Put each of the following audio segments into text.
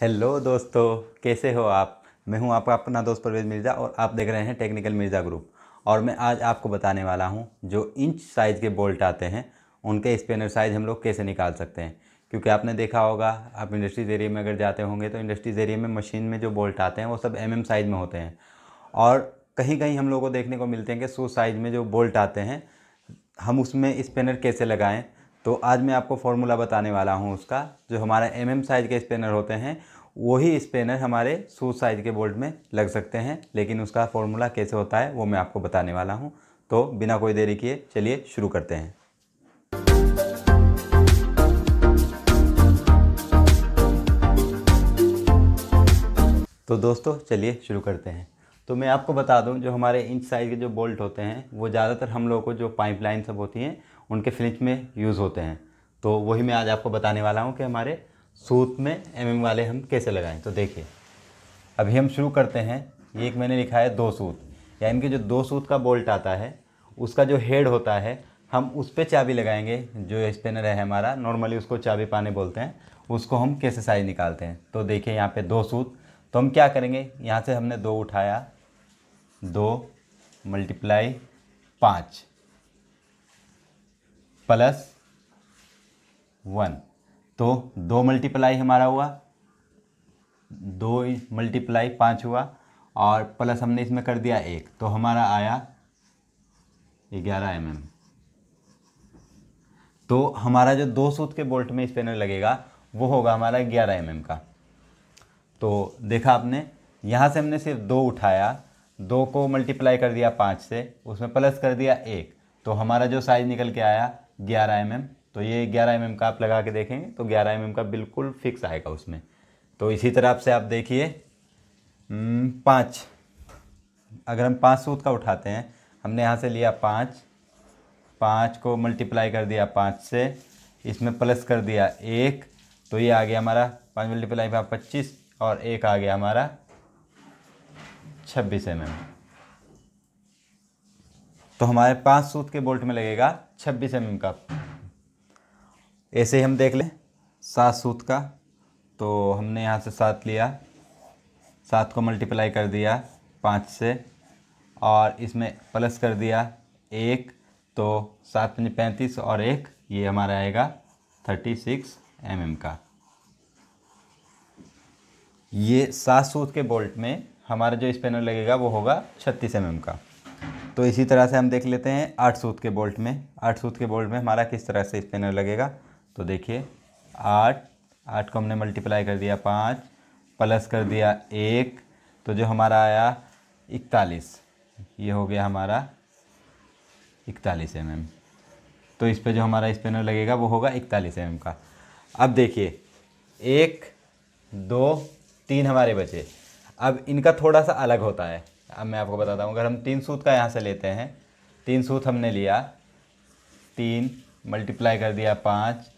Hello दोस्तों कैसे हो आप मैं हूं आपका अपना दोस्त परवेज मिर्ज़ा और आप देख रहे हैं टेक्निकल मिर्ज़ा ग्रुप और मैं आज आपको बताने वाला हूं जो इंच साइज़ के बोल्ट आते हैं उनके स्पेनर साइज़ हम लोग कैसे निकाल सकते हैं क्योंकि आपने देखा होगा आप इंडस्ट्रीज़ एरिया में अगर जाते होंगे तो इंडस्ट्रीज़ एरिए में मशीन में जो बोल्ट आते हैं वो सब एम साइज़ में होते हैं और कहीं कहीं हम लोग को देखने को मिलते हैं कि सो साइज़ में जो बोल्ट आते हैं हम उसमें स्पेनर कैसे लगाएँ तो आज मैं आपको फॉर्मूला बताने वाला हूँ उसका जो हमारा एम mm साइज़ के स्पेनर होते हैं वही स्पेनर हमारे सूज साइज़ के बोल्ट में लग सकते हैं लेकिन उसका फॉर्मूला कैसे होता है वो मैं आपको बताने वाला हूँ तो बिना कोई देरी किए चलिए शुरू करते हैं तो दोस्तों चलिए शुरू करते हैं तो मैं आपको बता दूं जो हमारे इंच साइज़ के जो बोल्ट होते हैं वो ज़्यादातर हम लोगों को जो पाइपलाइन सब होती हैं उनके फ्रिज में यूज़ होते हैं तो वही मैं आज आपको बताने वाला हूँ कि हमारे सूत में एम एम वाले हम कैसे लगाएं तो देखिए अभी हम शुरू करते हैं ये एक मैंने लिखा है दो सूत यानी कि जो दो सूत का बोल्ट आता है उसका जो हेड होता है हम उस पर चाबी लगाएंगे जो स्पेनर है हमारा नॉर्मली उसको चाबी पाने बोलते हैं उसको हम कैसे साइज निकालते हैं तो देखिए यहाँ पे दो सूत तो हम क्या करेंगे यहाँ से हमने दो उठाया दो मल्टीप्लाई पाँच प्लस वन तो दो मल्टीप्लाई हमारा हुआ दो मल्टीप्लाई पाँच हुआ और प्लस हमने इसमें कर दिया एक तो हमारा आया ग्यारह एम mm. तो हमारा जो दो सूत के बोल्ट में स्पेनर लगेगा वो होगा हमारा ग्यारह एम mm का तो देखा आपने यहाँ से हमने सिर्फ दो उठाया दो को मल्टीप्लाई कर दिया पाँच से उसमें प्लस कर दिया एक तो हमारा जो साइज़ निकल के आया ग्यारह एम तो ये ग्यारह एम का आप लगा के देखेंगे तो ग्यारह एम का बिल्कुल फिक्स आएगा उसमें तो इसी तरह से आप देखिए हम्म, पाँच अगर हम पाँच सूत का उठाते हैं हमने यहाँ से लिया पाँच पाँच को मल्टीप्लाई कर दिया पाँच से इसमें प्लस कर दिया एक तो ये आ गया हमारा पाँच मल्टीप्लाई पच्चीस और एक आ गया हमारा छब्बीस एम तो हमारे पाँच सूत के बोल्ट में लगेगा छब्बीस एम का ऐसे ही हम देख लें सात सूत का तो हमने यहाँ से सात लिया सात को मल्टीप्लाई कर दिया पाँच से और इसमें प्लस कर दिया एक तो सात पंज पैंतीस और एक ये हमारा आएगा थर्टी सिक्स एम एम का ये सात सूत के बोल्ट में हमारा जो स्पेनर लगेगा वो होगा छत्तीस एम एम का तो इसी तरह से हम देख लेते हैं आठ सूत के बोल्ट में आठ सूत के बोल्ट में हमारा किस तरह से स्पिनर लगेगा तो देखिए आठ आठ को हमने मल्टीप्लाई कर दिया पाँच प्लस कर दिया एक तो जो हमारा आया इकतालीस ये हो गया हमारा इकतालीस एम mm। एम तो इस पर जो हमारा स्पिनर लगेगा वो होगा इकतालीस एम mm का अब देखिए एक दो तीन हमारे बचे अब इनका थोड़ा सा अलग होता है अब मैं आपको बताता हूँ अगर हम तीन सूत का यहाँ से लेते हैं तीन सूत हमने लिया तीन मल्टीप्लाई कर दिया पाँच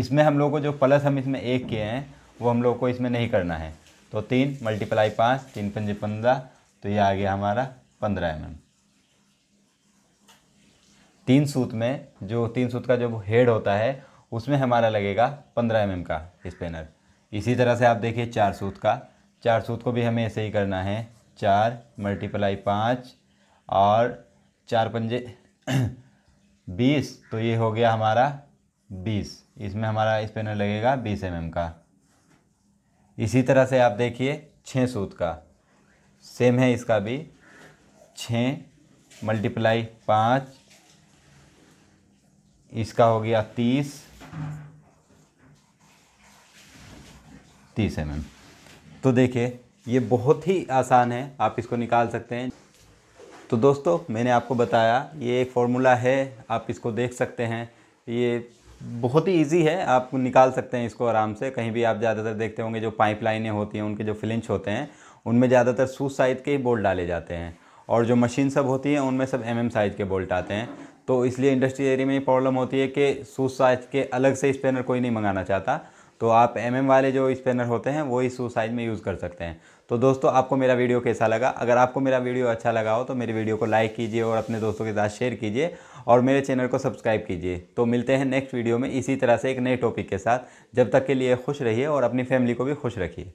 इसमें हम लोग को जो प्लस हम इसमें एक किए हैं वो हम लोग को इसमें नहीं करना है तो तीन मल्टीप्लाई पाँच तीन पंजे पंद्रह तो ये आ गया हमारा पंद्रह एम mm। तीन सूत में जो तीन सूत का जो हेड होता है उसमें हमारा लगेगा पंद्रह एम mm का स्पेनर इसी तरह से आप देखिए चार सूत का चार सूत को भी हमें ऐसे ही करना है चार मल्टीप्लाई पाँच और चार पंजे बीस तो ये हो गया हमारा बीस इसमें हमारा स्पेनर लगेगा बीस एम का इसी तरह से आप देखिए छः सूत का सेम है इसका भी छः मल्टीप्लाई पाँच इसका हो गया तीस तीस एम तो देखिए ये बहुत ही आसान है आप इसको निकाल सकते हैं तो दोस्तों मैंने आपको बताया ये एक फॉर्मूला है आप इसको देख सकते हैं ये बहुत ही इजी है आप निकाल सकते हैं इसको आराम से कहीं भी आप ज़्यादातर देखते होंगे जो पाइपलाइनें होती हैं उनके जो फिलिंच होते हैं उनमें ज़्यादातर सूज साइज के ही बोल्ट डाले जाते हैं और जो मशीन सब होती है उनमें सब एम mm साइज के बोल्ट आते हैं तो इसलिए इंडस्ट्री एरिया में ये प्रॉब्लम होती है कि सूज साइज के अलग से स्पेनर कोई नहीं मंगाना चाहता तो आप एम mm वाले जो स्पेनर होते हैं वो इस साइज में यूज़ कर सकते हैं तो दोस्तों आपको मेरा वीडियो कैसा लगा अगर आपको मेरा वीडियो अच्छा लगा हो तो मेरे वीडियो को लाइक कीजिए और अपने दोस्तों के साथ शेयर कीजिए और मेरे चैनल को सब्सक्राइब कीजिए तो मिलते हैं नेक्स्ट वीडियो में इसी तरह से एक नए टॉपिक के साथ जब तक के लिए खुश रहिए और अपनी फैमिली को भी खुश रखिए